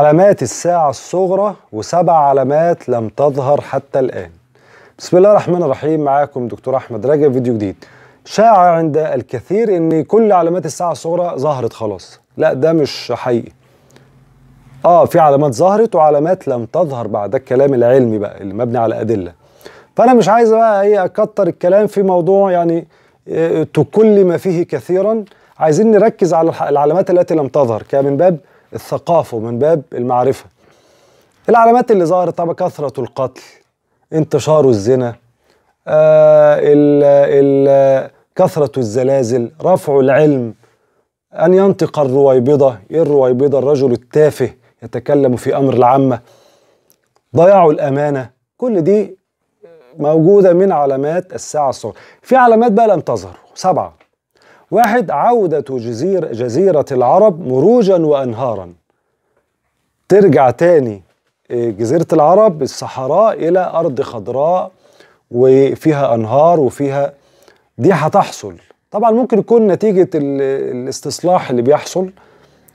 علامات الساعة الصغرى وسبع علامات لم تظهر حتى الآن بسم الله الرحمن الرحيم معاكم دكتور أحمد رجب فيديو جديد شاع عند الكثير ان كل علامات الساعة الصغرى ظهرت خلاص لا ده مش حقيقي اه في علامات ظهرت وعلامات لم تظهر بعد ده الكلام العلمي بقى اللي مبني على أدلة فأنا مش عايز بقى ايه أكتر الكلام في موضوع يعني آه، تكل ما فيه كثيرا عايزين نركز على العلامات التي لم تظهر كمن باب الثقافه ومن باب المعرفه العلامات اللي ظهرت طبعا كثره القتل انتشار الزنا آه ال ال كثره الزلازل رفع العلم ان ينطق الرويبضه ايه الرويبضه الرجل التافه يتكلم في امر العامه ضياع الامانه كل دي موجوده من علامات الساعه الصغرى في علامات بقى لم تظهر سبعه واحد عودة جزير جزيرة العرب مروجا وأنهارا ترجع تاني آه، جزيرة العرب الصحراء إلى أرض خضراء وفيها أنهار وفيها دي هتحصل طبعا ممكن يكون نتيجة الاستصلاح اللي بيحصل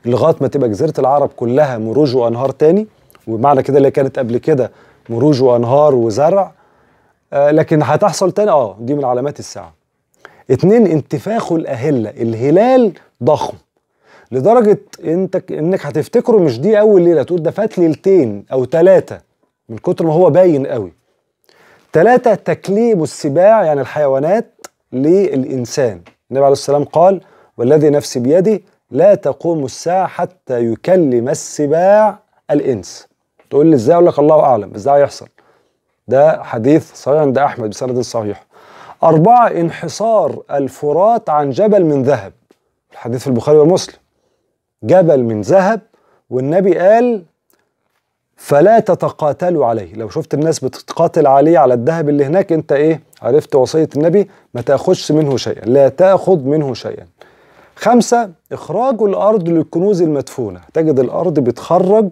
لغاية ما تبقى جزيرة العرب كلها مروج وأنهار تاني ومعنى كده اللي كانت قبل كده مروج وأنهار وزرع آه، لكن هتحصل تاني اه دي من علامات الساعه اتنين انتفاخه الأهلة الهلال ضخم لدرجة انت انك هتفتكره مش دي أول ليلة تقول ده فات ليلتين أو ثلاثة من كتر ما هو باين قوي ثلاثة تكليب السباع يعني الحيوانات للإنسان النبي عليه السلام قال والذي نفسي بيدي لا تقوم الساعة حتى يكلم السباع الإنس تقول لي ازاي اقول لك الله اعلم ازاي هيحصل ده حديث صحيح عند احمد بسند صحيح أربعة انحصار الفرات عن جبل من ذهب الحديث في البخاري ومسلم جبل من ذهب والنبي قال فلا تتقاتلوا عليه لو شفت الناس بتتقاتل عليه على الذهب اللي هناك انت ايه عرفت وصية النبي ما تأخذش منه شيئا لا تأخذ منه شيئا خمسة إخراج الأرض للكنوز المدفونة تجد الأرض بتخرج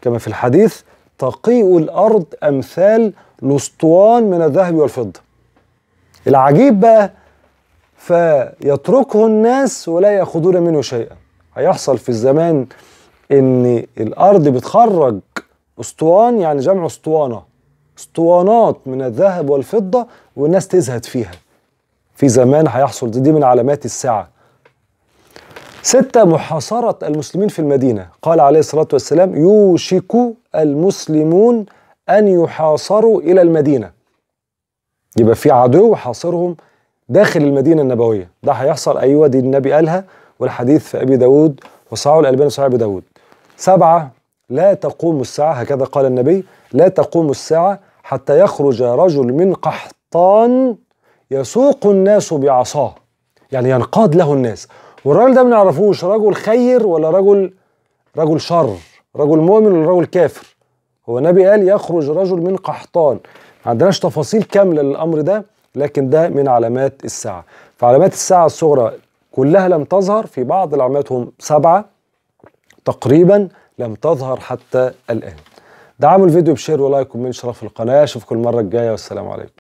كما في الحديث تقيء الأرض أمثال لسطوان من الذهب والفضة العجيب بقى فيتركه الناس ولا يأخذون منه شيئا هيحصل في الزمان ان الارض بتخرج اسطوان يعني جمع اسطوانه اسطوانات من الذهب والفضه والناس تزهد فيها في زمان هيحصل دي, دي من علامات الساعه ستة محاصرة المسلمين في المدينة قال عليه الصلاة والسلام يوشك المسلمون أن يحاصروا إلى المدينة يبقى في عدو حاصرهم داخل المدينه النبويه ده هيحصل ايوه دي النبي قالها والحديث في ابي داود وصعه الالباني وصعه ابي داود سبعه لا تقوم الساعه هكذا قال النبي لا تقوم الساعه حتى يخرج رجل من قحطان يسوق الناس بعصاه يعني ينقاد له الناس والراجل ده ما نعرفوش رجل خير ولا رجل رجل شر رجل مؤمن ولا رجل كافر هو النبي قال يخرج رجل من قحطان عندناش تفاصيل كامله للامر ده لكن ده من علامات الساعه فعلامات الساعه الصغرى كلها لم تظهر في بعض العلامات هم سبعه تقريبا لم تظهر حتى الان دعموا الفيديو بشير ولايك ومن شرف القناه اشوفكم المره الجايه والسلام عليكم